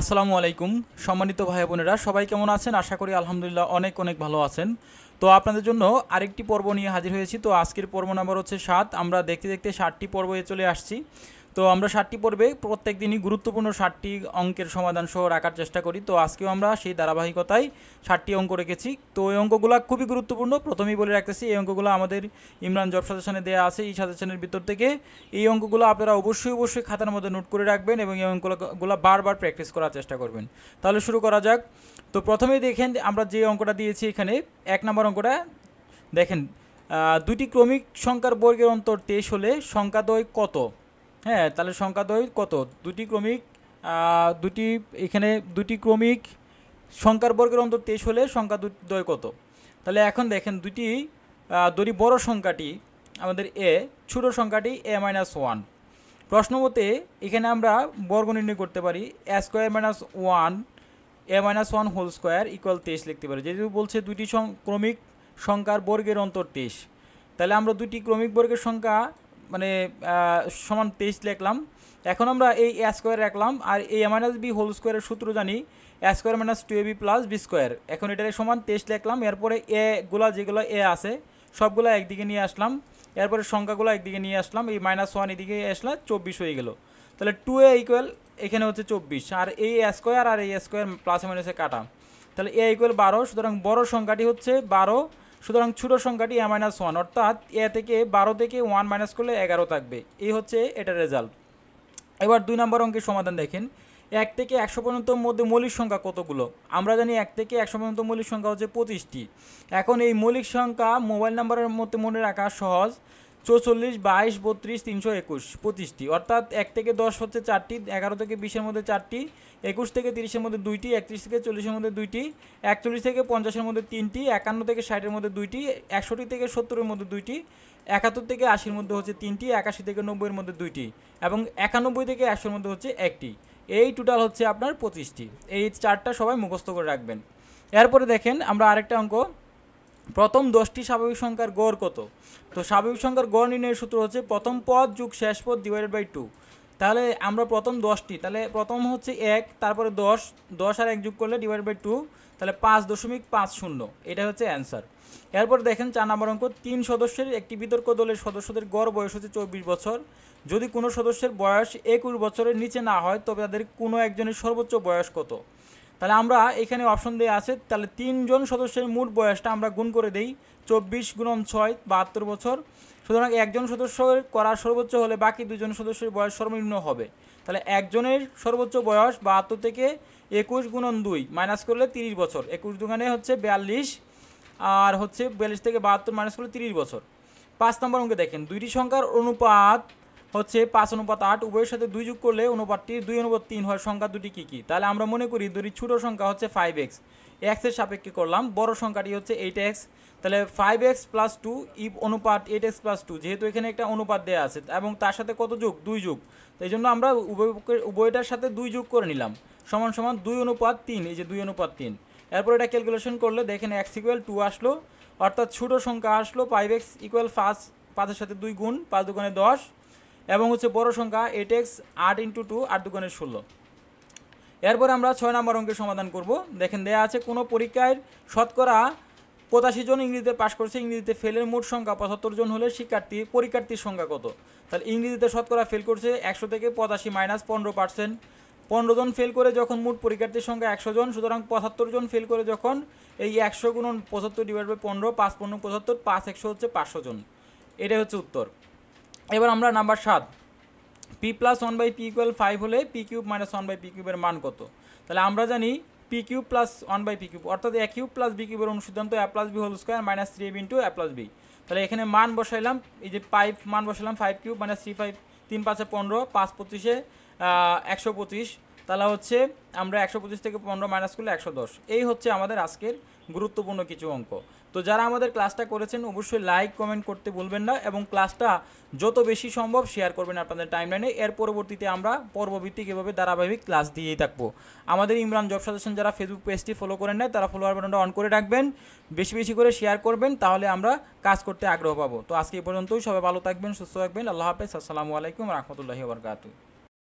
আসসালামু আলাইকুম সম্মানিত ভাই বোনেরা সবাই কেমন আছেন আশা করি আলহামদুলিল্লাহ অনেক অনেক ভালো আছেন তো আপনাদের জন্য আরেকটি পর্ব নিয়ে হাজির হয়েছি তো আজকের পর্ব নাম্বার হচ্ছে সাত আমরা দেখতে দেখতে ষাটটি পর্বে চলে আসছি তো আমরা ষাটটি পর্বে প্রত্যেক দিনই গুরুত্বপূর্ণ ষাটটি অঙ্কের সমাধান সহ রাখার চেষ্টা করি তো আজকেও আমরা সেই ধারাবাহিকতায় ষাটটি অঙ্ক রেখেছি তো এই অঙ্কগুলো খুবই গুরুত্বপূর্ণ প্রথমেই বলে রাখতেছি এই অঙ্কগুলো আমাদের ইমরান জব সাজেশনে দেওয়া আছে এই সাজেশনের ভিতর থেকে এই অঙ্কগুলো আপনারা অবশ্যই অবশ্যই খাতার মধ্যে নোট করে রাখবেন এবং এই অঙ্কগুলো বারবার প্র্যাকটিস করার চেষ্টা করবেন তাহলে শুরু করা যাক তো প্রথমেই দেখেন আমরা যে অঙ্কটা দিয়েছি এখানে এক নম্বর অঙ্কটা দেখেন দুটি ক্রমিক সংখ্যার বর্গের অন্তর তেইশ হলে সংখ্যাদ্বয় কত হ্যাঁ তাহলে সংখ্যাদ্বয় কত দুটি ক্রমিক দুটি এখানে দুটি ক্রমিক সংখ্যার বর্গের অন্তর তেইশ হলে সংখ্যা দ্বয় কত তাহলে এখন দেখেন দুটি দুটি বড় সংখ্যাটি আমাদের এ ছোট সংখ্যাটি এ মাইনাস ওয়ান প্রশ্ন মতে এখানে আমরা বর্গ নির্ণয় করতে পারি a square minus one a minus one whole square equal তেইশ লিখতে পারি যেহেতু বলছে দুটি ক্রমিক সংখ্যার বর্গের অন্তর তেইশ তাহলে আমরা দুটি ক্রমিক বর্গের সংখ্যা মানে সমান তেইশ লিখলাম এখন আমরা এই এ স্কোয়ার রাখলাম আর এই এ মাইনাস বি হোল স্কোয়ারের সূত্র জানি a square minus two a b plus b square এখন এটার সমান তেইশ লিখলাম এরপরে এগুলা যেগুলো এ আছে সবগুলো একদিকে নিয়ে আসলাম এরপরে সংখ্যাগুলো একদিকে নিয়ে আসলাম এই মাইনাস ওয়ান এদিকে আসলাম চব্বিশ হয়ে গেল তাহলে টু এ ইকুয়াল এখানে হচ্ছে চব্বিশ আর এই স্কোয়ার আর এই স্কোয়ার প্লাস মাইনাসে কাটা তাহলে এ ইকুয়াল বারো সুতরাং বড় সংখ্যাটি হচ্ছে বারো সুতরাং ছোটো সংখ্যাটি এ মাইনাস ওয়ান অর্থাৎ এ থেকে বারো থেকে ওয়ান মাইনাস করলে এগারো থাকবে এই হচ্ছে এটার রেজাল্ট এবার দুই নম্বর অঙ্কের সমাধান দেখেন এক থেকে একশো পর্যন্ত মধ্যে মৌলিক সংখ্যা কতগুলো আমরা জানি এক থেকে একশো পর্যন্ত মৌলিক সংখ্যা হচ্ছে পঁচিশটি এখন এই মৌলিক সংখ্যা মোবাইল নাম্বারের মধ্যে মনে রাখা সহজ চৌচল্লিশ বাইশ বত্রিশ তিনশো একুশ পঁচিশটি অর্থাৎ এক থেকে দশ হচ্ছে চারটি এগারো থেকে বিশের মধ্যে চারটি একুশ থেকে তিরিশের মধ্যে দুইটি একত্রিশ থেকে চল্লিশের মধ্যে দুইটি একচল্লিশ থেকে পঞ্চাশের মধ্যে তিনটি একান্ন থেকে ষাটের মধ্যে দুইটি একষট্টি থেকে সত্তরের মধ্যে দুইটি একাত্তর থেকে আশির মধ্যে হচ্ছে তিনটি একাশি থেকে নব্বইয়ের মধ্যে দুইটি এবং একানব্বই থেকে একশোর মধ্যে হচ্ছে একটি এই টোটাল হচ্ছে আপনার পঁচিশটি এই চারটা সবাই মুখস্থ করে রাখবেন এরপরে দেখেন আমরা আরেকটা অঙ্ক প্রথম দশটি স্বাভাবিক সংখ্যার গড় কত তো স্বাভাবিক সংখ্যার গড় নির্ণয়ের সূত্র হচ্ছে প্রথম পদ যুগ শেষ পদ ডিভাইডেড বাই টু তাহলে আমরা প্রথম দশটি তাহলে প্রথম হচ্ছে এক তারপরে দশ দশ আর এক যুগ করলে ডিভাইড বাই টু তাহলে পাঁচ দশমিক পাঁচ শূন্য এটা হচ্ছে অ্যান্সার এরপর দেখেন চার নম্বর অঙ্ক তিন সদস্যের একটি বিতর্ক দলের সদস্যদের গড় বয়স হচ্ছে চব্বিশ বছর যদি কোনো সদস্যের বয়স একুশ বছরের নিচে না হয় তবে তাদের কোনো একজনের সর্বোচ্চ বয়স কত তাহলে আমরা এখানে অপশন দেওয়া আছে তাহলে তিনজন সদস্যের মোট বয়সটা আমরা গুণ করে দেই চব্বিশ গুণন ছয় বাহাত্তর বছর সুতরাং একজন সদস্য করার সর্বোচ্চ হলে বাকি দুজন সদস্যের বয়স সর্বনিম্ন হবে তাহলে একজনের সর্বোচ্চ বয়স বাহাত্তর থেকে একুশ গুণন দুই মাইনাস করলে তিরিশ বছর একুশ দোকানে হচ্ছে বিয়াল্লিশ আর হচ্ছে বিয়াল্লিশ থেকে বাহাত্তর মাইনাস করলে তিরিশ বছর পাঁচ নম্বর অঙ্কে দেখেন দুইটি সংখ্যার অনুপাত হচ্ছে পাঁচ অনুপাত আট উভয়ের সাথে দুই যোগ করলে অনুপাতটি দুই অনুপাত তিন হয় সংখ্যা দুটি কী কী তাহলে আমরা মনে করি দুটি ছোটো সংখ্যা হচ্ছে ফাইভ এক্স এক্সের সাপেক্ষে করলাম বড় সংখ্যাটি হচ্ছে এইট এক্স তাহলে five x plus two if অনুপাত এইট এক্স প্লাস টু যেহেতু এখানে একটা অনুপাত দেওয়া আছে এবং তার সাথে কত যোগ দুই যোগ এই জন্য আমরা উভয় উভয়টার সাথে দুই যোগ করে নিলাম সমান সমান দুই অনুপাত তিন এই যে দুই অনুপাত তিন এরপর এটা ক্যালকুলেশন করলে দেখেন এক্স ইকুয়াল টু আসলো অর্থাৎ ছোটো সংখ্যা আসলো ফাইভ এক্স ইকুয়াল ফার্স্ট পাঁচের সাথে দুই গুণ পাঁচ দুগুণে দশ এবং হচ্ছে বড় সংখ্যা এইট এক্স আট ইন্টু টু আট দুগুণে ষোলো এরপর আমরা ছয় নম্বর অঙ্কের সমাধান করব দেখেন দেয়া আছে কোনো পরীক্ষায় শতকরা পঁচাশি জন ইংরেজিতে পাশ করছে ইংরেজিতে ফেলের মোট সংখ্যা পঁচাত্তর জন হলে শিক্ষার্থী পরীক্ষার্থীর সংখ্যা কত তাহলে ইংরেজিতে শতকরা ফেল করছে একশো থেকে পঁচাশি মাইনাস পনেরো পার্সেন্ট পনেরো জন ফেল করে যখন মোট পরীক্ষার্থীর সংখ্যা একশো জন সুতরাং পঁচাত্তর জন ফেল করে যখন এই একশো গুণন পঁচাত্তর ডিভাইড বাই পনেরো পাঁচ পনেরো পঁচাত্তর পাঁচ একশো হচ্ছে পাঁচশো জন এটাই হচ্ছে উত্তর এবার আমরা নাম্বার সাত p plus one by p equal five হলে p cube minus one by p কিউবের মান কত তাহলে আমরা জানি p cube plus one by p cube অর্থাৎ এ কিউব প্লাস বি কিউবের অনুসিদ্ধান্ত a plus b whole square minus three b into a plus b তাহলে এখানে মান বসাইলাম এই যে পাইভ মান বসাইলাম five cube minus three five তিন পাঁচে পনেরো পাঁচ পঁচিশে একশো পঁচিশ তাহলে হচ্ছে আমরা একশো পঁচিশ থেকে পনেরো মাইনাস করলে একশো দশ এই হচ্ছে আমাদের আজকের গুরুত্বপূর্ণ কিছু অঙ্ক তো যারা আমাদের ক্লাসটা করেছেন অবশ্যই লাইক কমেন্ট করতে বলবেন না এবং ক্লাসটা যত বেশি সম্ভব শেয়ার করবেন আপনাদের টাইমলাইনে এর পরবর্তীতে আমরা পর্বভিত্তিক এভাবে ধারাবাহিক ক্লাস দিয়েই থাকবো আমাদের ইমরান জব সাজেশন যারা ফেসবুক পেজটি ফলো করেন না তারা ফলোয়ার বাটনটা অন করে রাখবেন বেশি বেশি করে শেয়ার করবেন তাহলে আমরা কাজ করতে আগ্রহ পাবো তো আজকে এই পর্যন্তই সবাই ভালো থাকবেন সুস্থ থাকবেন আল্লাহ হাফেজ আসসালামু আলাইকুম রহমতুল্লাহি বরকাতু